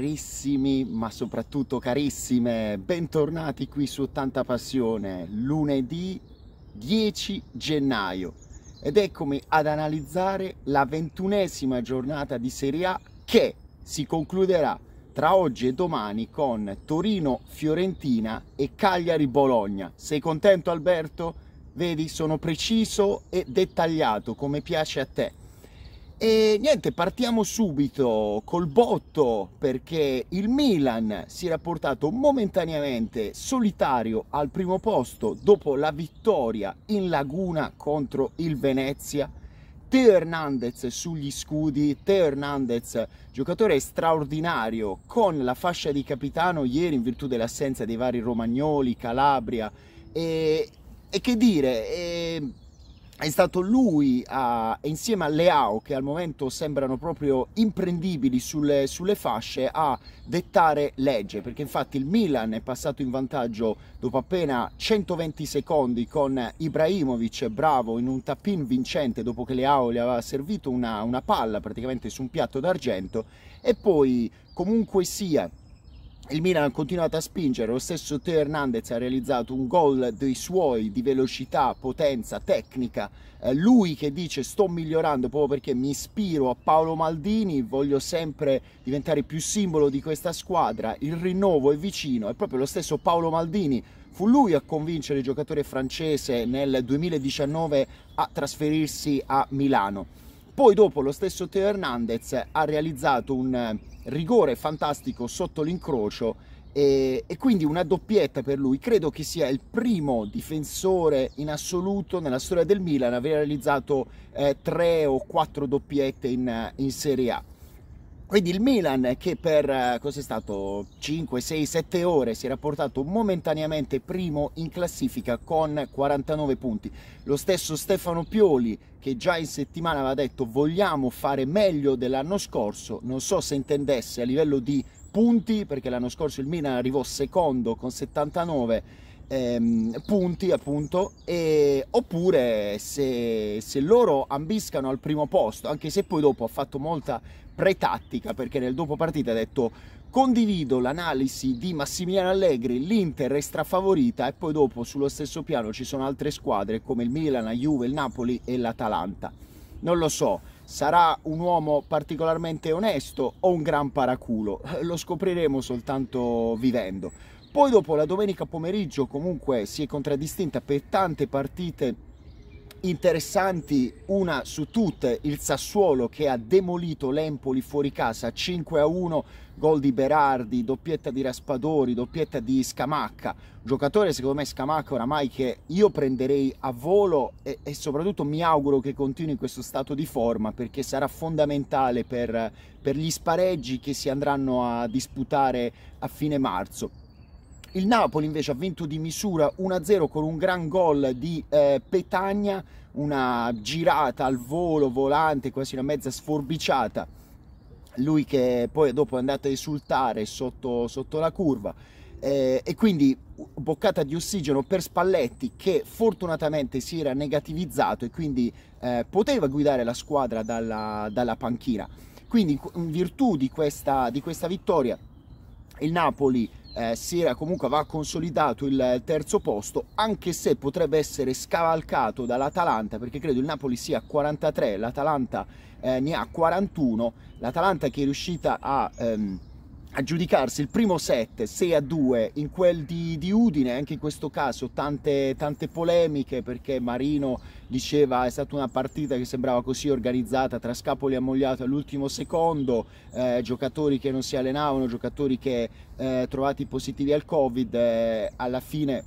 Carissimi, ma soprattutto carissime, bentornati qui su 80 Passione, lunedì 10 gennaio. Ed eccomi ad analizzare la ventunesima giornata di Serie A che si concluderà tra oggi e domani con Torino-Fiorentina e Cagliari-Bologna. Sei contento Alberto? Vedi, sono preciso e dettagliato come piace a te. E niente, partiamo subito col botto perché il Milan si era portato momentaneamente solitario al primo posto dopo la vittoria in Laguna contro il Venezia. Teo Hernandez sugli scudi, Teo Hernandez, giocatore straordinario con la fascia di capitano ieri in virtù dell'assenza dei vari Romagnoli, Calabria e, e che dire... E ehm, è stato lui a, insieme a Leao che al momento sembrano proprio imprendibili sulle, sulle, fasce a dettare legge perché infatti il Milan è passato in vantaggio dopo appena 120 secondi con Ibrahimovic bravo in un tappin vincente dopo che Leao gli aveva servito una, una palla praticamente su un piatto d'argento e poi comunque sia il Milan ha continuato a spingere, lo stesso Teo Hernandez ha realizzato un gol dei suoi di velocità, potenza, tecnica, eh, lui che dice sto migliorando proprio perché mi ispiro a Paolo Maldini, voglio sempre diventare più simbolo di questa squadra, il rinnovo è vicino, è proprio lo stesso Paolo Maldini Fu lui a convincere il giocatore francese nel 2019 a trasferirsi a Milano. Poi dopo lo stesso Teo Hernandez ha realizzato un eh, rigore fantastico sotto l'incrocio e, e, quindi una doppietta per lui. Credo che sia il primo difensore in assoluto nella storia del Milan a aver realizzato eh, tre o quattro doppiette in, eh, in Serie A. Quindi il Milan che per eh, cos'è stato 5, 6, 7 ore si era portato momentaneamente primo in classifica con 49 punti. Lo stesso Stefano Pioli che già in settimana aveva detto vogliamo fare meglio dell'anno scorso, non so se intendesse a livello di punti perché l'anno scorso il Milan arrivò secondo con 79 Ehm, punti appunto e, oppure se, se loro ambiscano al primo posto anche se poi dopo ha fatto molta pretattica perché nel dopo partita ha detto condivido l'analisi di Massimiliano Allegri, l'Inter è strafavorita e poi dopo sullo stesso piano ci sono altre squadre come il Milan, la Juve, il Napoli e l'Atalanta. Non lo so, sarà un uomo particolarmente onesto o un gran paraculo, lo scopriremo soltanto vivendo. Poi dopo la domenica pomeriggio comunque si è contraddistinta per tante partite interessanti, una su tutte il Sassuolo che ha demolito l'Empoli fuori casa 5 a 1, gol di Berardi, doppietta di Raspadori, doppietta di Scamacca, giocatore secondo me Scamacca oramai che io prenderei a volo e, e soprattutto mi auguro che continui in questo stato di forma perché sarà fondamentale per, per gli spareggi che si andranno a disputare a fine marzo. Il Napoli invece ha vinto di misura 1-0 con un gran gol di eh, Petagna, una girata al volo, volante, quasi una mezza sforbiciata. Lui che poi dopo è andato a esultare sotto, sotto la curva. Eh, e quindi boccata di ossigeno per Spalletti che fortunatamente si era negativizzato e quindi eh, poteva guidare la squadra dalla, dalla panchina. Quindi in virtù di questa, di questa vittoria il Napoli eh, era comunque va consolidato il terzo posto anche se potrebbe essere scavalcato dall'Atalanta perché credo il Napoli sia a 43 l'Atalanta eh, ne ha 41 l'Atalanta che è riuscita a ehm, aggiudicarsi il primo set 6 a 2 in quel di, di Udine, anche in questo caso tante, tante, polemiche perché Marino diceva è stata una partita che sembrava così organizzata tra Scapoli ammogliato all'ultimo secondo, eh, giocatori che non si allenavano, giocatori che eh, trovati positivi al Covid, eh, alla fine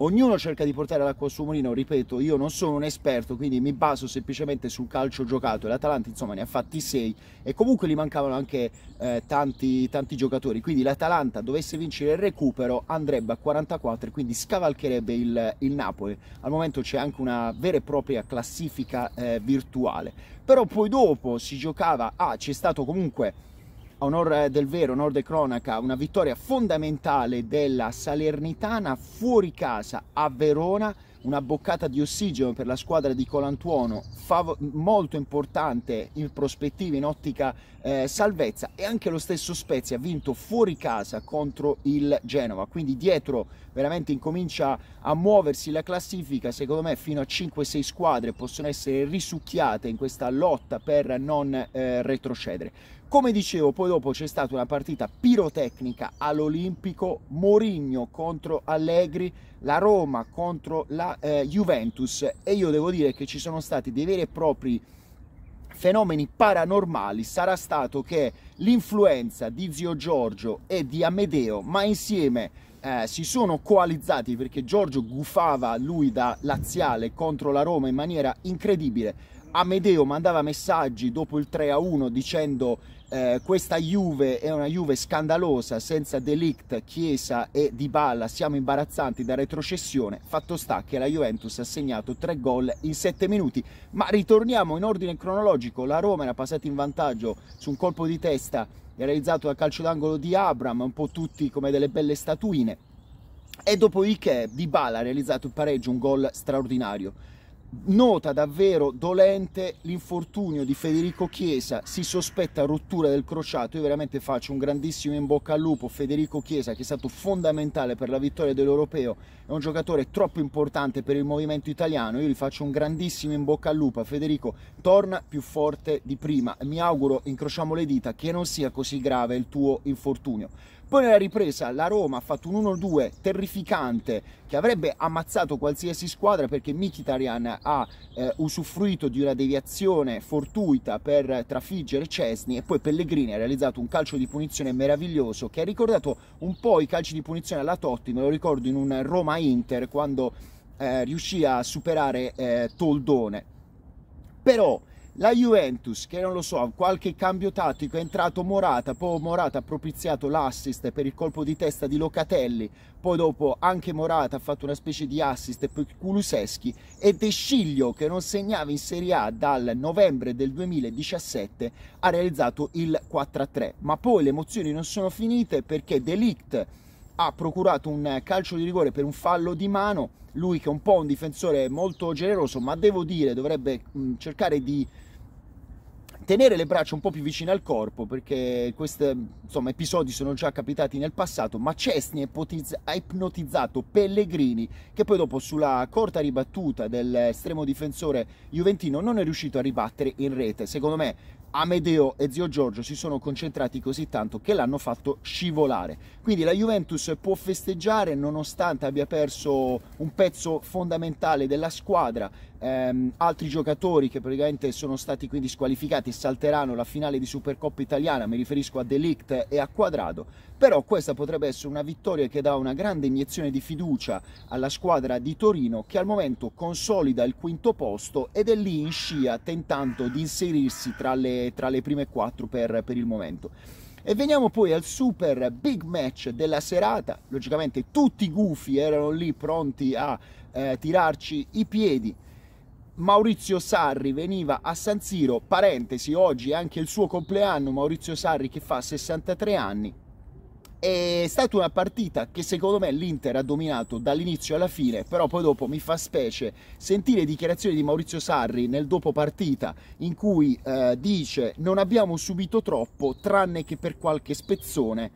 ognuno cerca di portare l'acqua al suo mulino, ripeto, io non sono un esperto, quindi mi baso semplicemente sul calcio giocato e l'Atalanta insomma ne ha fatti 6 e comunque gli mancavano anche eh, tanti, tanti giocatori, quindi l'Atalanta dovesse vincere il recupero andrebbe a 44 e quindi scavalcherebbe il, il Napoli, al momento c'è anche una vera e propria classifica eh, virtuale, però poi dopo si giocava, ah c'è stato comunque a onor eh, del vero, onor del cronaca, una vittoria fondamentale della Salernitana fuori casa a Verona, una boccata di ossigeno per la squadra di Colantuono, molto importante in prospettiva in ottica eh, salvezza e anche lo stesso Spezia ha vinto fuori casa contro il Genova, quindi dietro veramente incomincia a muoversi la classifica, secondo me fino a 5-6 squadre possono essere risucchiate in questa lotta per non eh, retrocedere. Come dicevo, poi dopo c'è stata una partita pirotecnica all'Olimpico, Morigno contro Allegri, la Roma contro la eh, Juventus e io devo dire che ci sono stati dei veri e propri fenomeni paranormali sarà stato che l'influenza di Zio Giorgio e di Amedeo, ma insieme eh, si sono coalizzati perché Giorgio gufava lui da laziale contro la Roma in maniera incredibile. Amedeo mandava messaggi dopo il 3 a 1 dicendo eh, questa Juve è una Juve scandalosa, senza Delict, Chiesa e Dybala, siamo imbarazzanti da retrocessione. Fatto sta che la Juventus ha segnato 3 gol in 7 minuti. Ma ritorniamo in ordine cronologico, la Roma era passata in vantaggio su un colpo di testa realizzato dal calcio d'angolo di Abram, un po' tutti come delle belle statuine. E dopodiché Dybala ha realizzato il pareggio, un gol straordinario. Nota davvero dolente l'infortunio di Federico Chiesa, si sospetta rottura del crociato, io veramente faccio un grandissimo in bocca al lupo, Federico Chiesa che è stato fondamentale per la vittoria dell'Europeo, è un giocatore troppo importante per il movimento italiano, io gli faccio un grandissimo in bocca al lupo, a Federico torna più forte di prima, mi auguro, incrociamo le dita, che non sia così grave il tuo infortunio. Poi nella ripresa la Roma ha fatto un 1-2 terrificante che avrebbe ammazzato qualsiasi squadra perché Mkhitaryan ha eh, usufruito di una deviazione fortuita per trafiggere Cesni e poi Pellegrini ha realizzato un calcio di punizione meraviglioso che ha ricordato un po' i calci di punizione alla Totti, me lo ricordo in un Roma-Inter quando eh, riuscì a superare eh, Toldone. Però la Juventus, che non lo so, qualche cambio tattico, è entrato Morata, poi Morata ha propiziato l'assist per il colpo di testa di Locatelli, poi dopo anche Morata ha fatto una specie di assist per Kuluseschi e De Sciglio, che non segnava in Serie A dal novembre del 2017, ha realizzato il 4-3. Ma poi le emozioni non sono finite perché De Ligt ha procurato un calcio di rigore per un fallo di mano, lui che è un po' un difensore molto generoso, ma devo dire dovrebbe cercare di tenere le braccia un po' più vicine al corpo perché questi insomma, episodi sono già capitati nel passato, ma Cesni ha ipnotizzato Pellegrini che poi dopo sulla corta ribattuta dell'estremo difensore Juventino non è riuscito a ribattere in rete. Secondo me Amedeo e Zio Giorgio si sono concentrati così tanto che l'hanno fatto scivolare. Quindi la Juventus può festeggiare nonostante abbia perso un pezzo fondamentale della squadra ehm, altri giocatori che praticamente sono stati quindi squalificati salteranno la finale di Supercoppa italiana, mi riferisco a Delict e a Quadrado, però questa potrebbe essere una vittoria che dà una grande iniezione di fiducia alla squadra di Torino che al momento consolida il quinto posto ed è lì in scia tentando di inserirsi tra le, tra le prime quattro per, per il momento. E veniamo poi al super big match della serata. Logicamente tutti i gufi erano lì pronti a eh, tirarci i piedi Maurizio Sarri veniva a San Siro, parentesi, oggi è anche il suo compleanno, Maurizio Sarri che fa 63 anni. È stata una partita che secondo me l'Inter ha dominato dall'inizio alla fine, però poi dopo mi fa specie sentire dichiarazioni di Maurizio Sarri nel dopo partita in cui eh, dice non abbiamo subito troppo tranne che per qualche spezzone.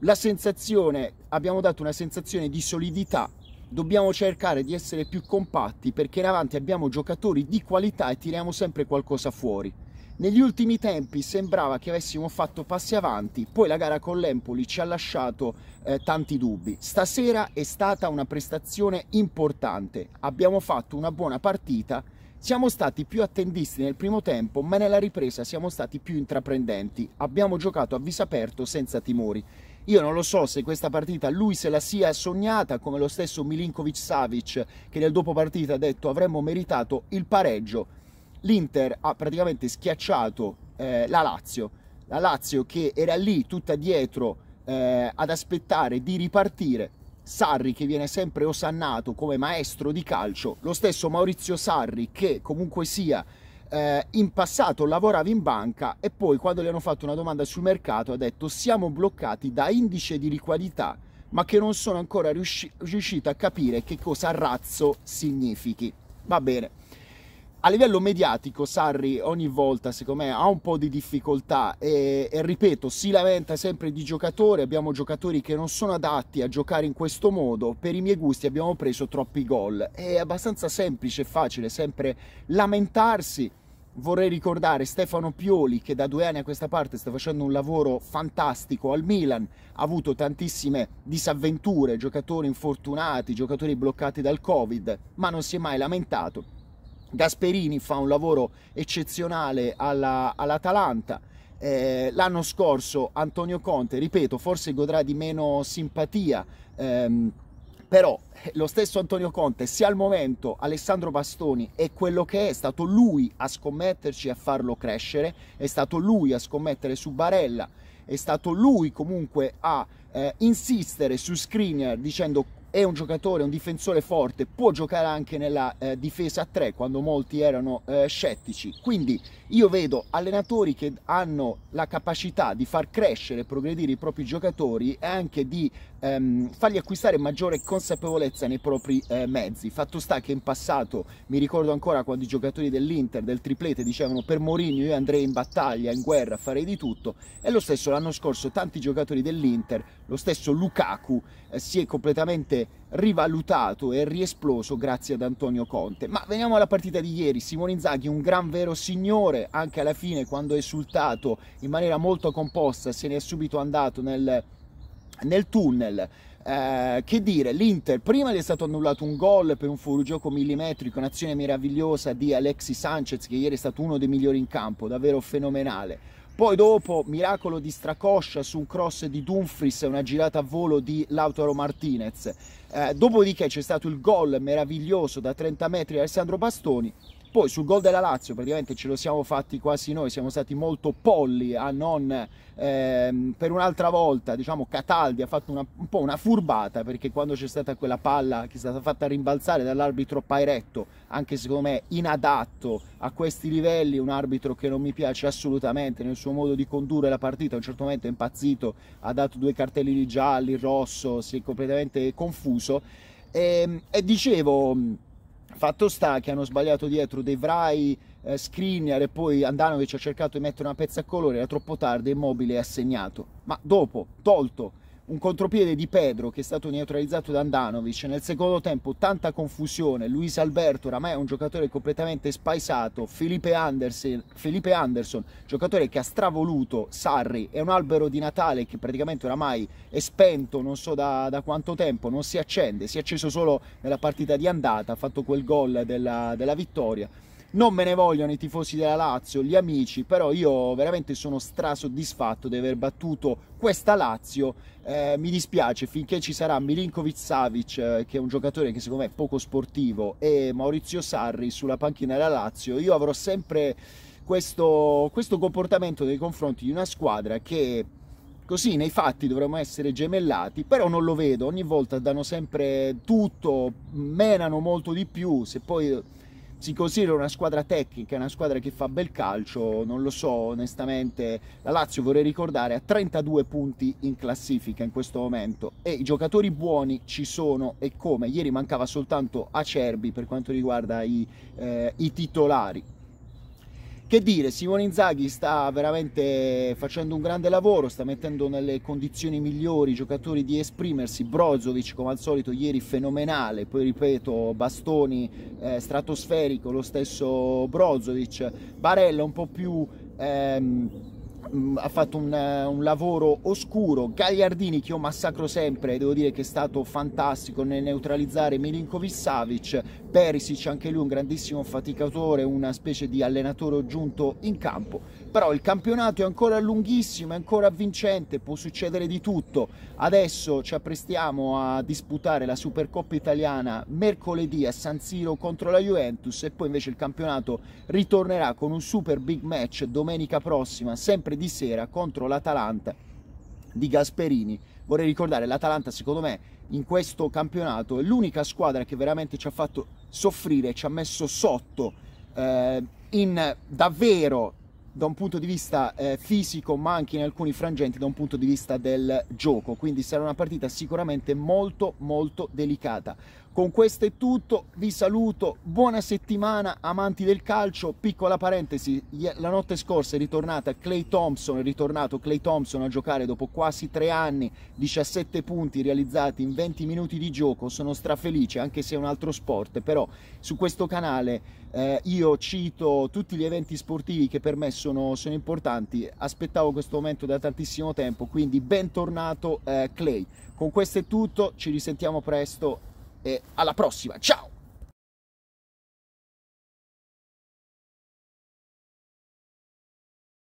La sensazione, abbiamo dato una sensazione di solidità dobbiamo cercare di essere più compatti perché in avanti abbiamo giocatori di qualità e tiriamo sempre qualcosa fuori. Negli ultimi tempi sembrava che avessimo fatto passi avanti, poi la gara con l'Empoli ci ha lasciato eh, tanti dubbi. Stasera è stata una prestazione importante, abbiamo fatto una buona partita, siamo stati più attendisti nel primo tempo, ma nella ripresa siamo stati più intraprendenti, abbiamo giocato a viso aperto senza timori io non lo so se questa partita lui se la sia sognata, come lo stesso Milinkovic Savic, che nel dopo partita ha detto avremmo meritato il pareggio. L'Inter ha praticamente schiacciato eh, la Lazio, la Lazio che era lì tutta dietro eh, ad aspettare di ripartire. Sarri che viene sempre osannato come maestro di calcio, lo stesso Maurizio Sarri che comunque sia eh, in passato lavorava in banca e poi quando gli hanno fatto una domanda sul mercato ha detto siamo bloccati da indice di liquidità ma che non sono ancora riusci- riuscito a capire che cosa razzo significhi. Va bene. A livello mediatico Sarri ogni volta secondo me ha un po' di difficoltà e, e, ripeto si lamenta sempre di giocatori, abbiamo giocatori che non sono adatti a giocare in questo modo, per i miei gusti abbiamo preso troppi gol, è abbastanza semplice e facile sempre lamentarsi vorrei ricordare Stefano Pioli che da due anni a questa parte sta facendo un lavoro fantastico al Milan, ha avuto tantissime disavventure, giocatori infortunati, giocatori bloccati dal Covid, ma non si è mai lamentato. Gasperini fa un lavoro eccezionale all'Atalanta. eh, l'anno scorso Antonio Conte, ripeto, forse godrà di meno simpatia. Ehm, però eh, lo stesso Antonio Conte, sia al momento Alessandro Bastoni è quello che è, è stato lui a scommetterci a farlo crescere, è stato lui a scommettere su Barella, è stato lui comunque a eh, insistere su Skriniar dicendo è un giocatore, un difensore forte, può giocare anche nella eh, difesa a tre quando molti erano eh, scettici. Quindi io vedo allenatori che hanno la capacità di far crescere e progredire i propri giocatori e anche di ehm, fargli acquistare maggiore consapevolezza nei propri eh, mezzi. Fatto sta che in passato mi ricordo ancora quando i giocatori dell'Inter, del triplete, dicevano per Mourinho io andrei in battaglia, in guerra, farei di tutto e lo stesso l'anno scorso tanti giocatori dell'Inter, lo stesso Lukaku eh, si è completamente rivalutato e riesploso grazie ad Antonio Conte. Ma veniamo alla partita di ieri, Simone Inzaghi un gran vero signore, anche alla fine quando è esultato in maniera molto composta se ne è subito andato nel nel tunnel. Eh, che dire, l'Inter prima gli è stato annullato un gol per un fuorigioco millimetrico, un'azione meravigliosa di Alexis Sanchez che ieri è stato uno dei migliori in campo, davvero fenomenale. Poi dopo, miracolo di Stracoscia su un cross di Dumfries e una girata a volo di Lautaro Martinez. Eh, dopodiché c'è stato il gol meraviglioso da 30 metri di Alessandro Bastoni poi sul gol della Lazio praticamente ce lo siamo fatti quasi noi, siamo stati molto polli a non ehm, per un'altra volta, diciamo Cataldi ha fatto una, un po' una furbata perché quando c'è stata quella palla che è stata fatta rimbalzare dall'arbitro Pairetto, anche secondo me inadatto a questi livelli, un arbitro che non mi piace assolutamente nel suo modo di condurre la partita, a un certo momento è impazzito, ha dato due cartellini gialli, rosso, si è completamente confuso e, ehm, e dicevo Fatto sta che hanno sbagliato dietro De Vrij, eh, Skriniar e poi Andanovic ha cercato di mettere una pezza a colore, era troppo tardi, Immobile è assegnato. Ma dopo, tolto, un contropiede di Pedro che è stato neutralizzato da Andanovic, nel secondo tempo tanta confusione, Luis Alberto oramai è un giocatore completamente spaisato, Felipe Anderson, Felipe Anderson, giocatore che ha stravoluto Sarri, è un albero di Natale che praticamente oramai è spento non so da, da quanto tempo, non si accende, si è acceso solo nella partita di andata, ha fatto quel gol della, della vittoria. Non me ne vogliono i tifosi della Lazio, gli amici, però io veramente sono strasoddisfatto di aver battuto questa Lazio. Eh, mi dispiace finché ci sarà Milinkovic Savic, eh, che è un giocatore che secondo me è poco sportivo, e Maurizio Sarri sulla panchina della Lazio. Io avrò sempre questo, questo comportamento nei confronti di una squadra che così nei fatti dovremmo essere gemellati, però non lo vedo, ogni volta danno sempre tutto, menano molto di più, se poi si considera una squadra tecnica, una squadra che fa bel calcio, non lo so onestamente, la Lazio vorrei ricordare ha 32 punti in classifica in questo momento e i giocatori buoni ci sono e come, ieri mancava soltanto Acerbi per quanto riguarda i, eh, i titolari, che dire, Simone Inzaghi sta veramente facendo un grande lavoro, sta mettendo nelle condizioni migliori i giocatori di esprimersi, Brozovic come al solito ieri fenomenale, poi ripeto Bastoni eh, stratosferico, lo stesso Brozovic, Barella un po' più... Ehm, Mm, ha fatto un, eh, un, lavoro oscuro, Gagliardini che io massacro sempre, devo dire che è stato fantastico nel neutralizzare Milinkovic Savic, Perisic anche lui un grandissimo faticatore, una specie di allenatore aggiunto in campo però il campionato è ancora lunghissimo, è ancora vincente, può succedere di tutto. Adesso ci apprestiamo a disputare la Supercoppa italiana mercoledì a San Siro contro la Juventus e poi invece il campionato ritornerà con un super big match domenica prossima, sempre di sera, contro l'Atalanta di Gasperini. Vorrei ricordare, l'Atalanta secondo me in questo campionato è l'unica squadra che veramente ci ha fatto soffrire, ci ha messo sotto eh, in davvero da un punto di vista eh, fisico ma anche in alcuni frangenti da un punto di vista del gioco quindi sarà una partita sicuramente molto molto delicata con questo è tutto, vi saluto, buona settimana amanti del calcio, piccola parentesi, la notte scorsa è ritornata Clay Thompson, è ritornato Clay Thompson a giocare dopo quasi tre anni, 17 punti realizzati in 20 minuti di gioco, sono strafelice anche se è un altro sport, però su questo canale eh, io cito tutti gli eventi sportivi che per me sono, sono, importanti, aspettavo questo momento da tantissimo tempo, quindi bentornato eh, Clay. Con questo è tutto, ci risentiamo presto e alla prossima. Ciao!